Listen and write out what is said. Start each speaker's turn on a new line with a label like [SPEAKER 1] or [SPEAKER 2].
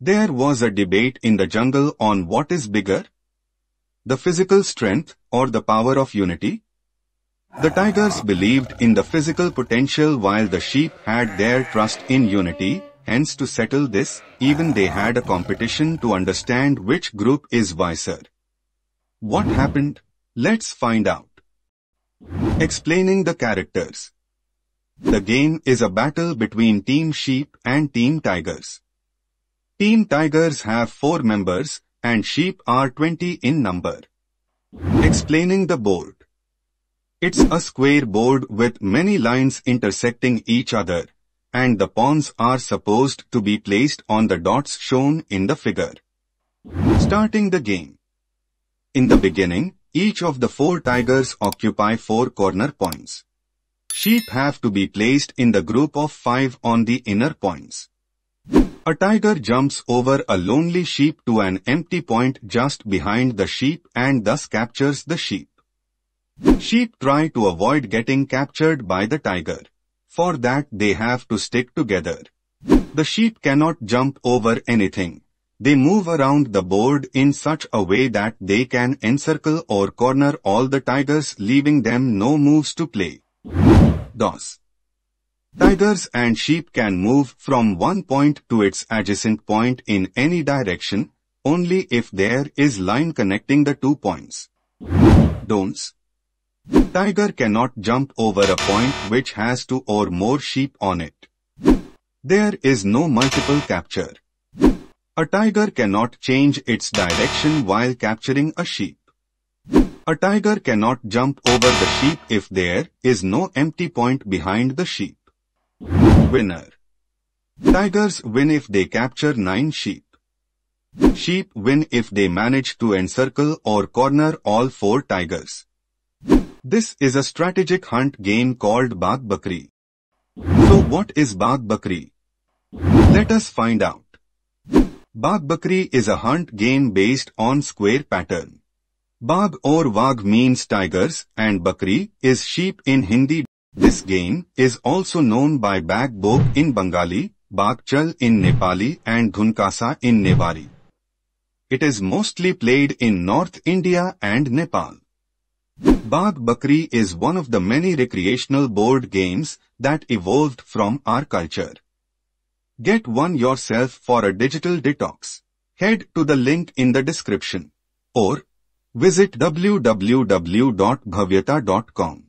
[SPEAKER 1] There was a debate in the jungle on what is bigger, the physical strength or the power of unity. The tigers believed in the physical potential while the sheep had their trust in unity, hence to settle this, even they had a competition to understand which group is wiser. What happened? Let's find out. Explaining the characters. The game is a battle between Team Sheep and Team Tigers. Team tigers have four members and sheep are 20 in number. Explaining the board. It's a square board with many lines intersecting each other and the pawns are supposed to be placed on the dots shown in the figure. Starting the game. In the beginning, each of the four tigers occupy four corner points. Sheep have to be placed in the group of five on the inner points. A tiger jumps over a lonely sheep to an empty point just behind the sheep and thus captures the sheep. Sheep try to avoid getting captured by the tiger. For that they have to stick together. The sheep cannot jump over anything. They move around the board in such a way that they can encircle or corner all the tigers leaving them no moves to play. DOS Tigers and sheep can move from one point to its adjacent point in any direction, only if there is line connecting the two points. Don'ts Tiger cannot jump over a point which has two or more sheep on it. There is no multiple capture. A tiger cannot change its direction while capturing a sheep. A tiger cannot jump over the sheep if there is no empty point behind the sheep. Winner Tigers win if they capture 9 sheep. Sheep win if they manage to encircle or corner all 4 tigers. This is a strategic hunt game called Bagh Bakri. So what is Bagh Bakri? Let us find out. Bagh Bakri is a hunt game based on square pattern. Bagh or Wagh means tigers and Bakri is sheep in Hindi this game is also known by Bagbog in Bengali, Bagchal in Nepali and Dhunkasa in Nepali. It is mostly played in North India and Nepal. Bagh Bakri is one of the many recreational board games that evolved from our culture. Get one yourself for a digital detox. Head to the link in the description or visit www.bhavyata.com.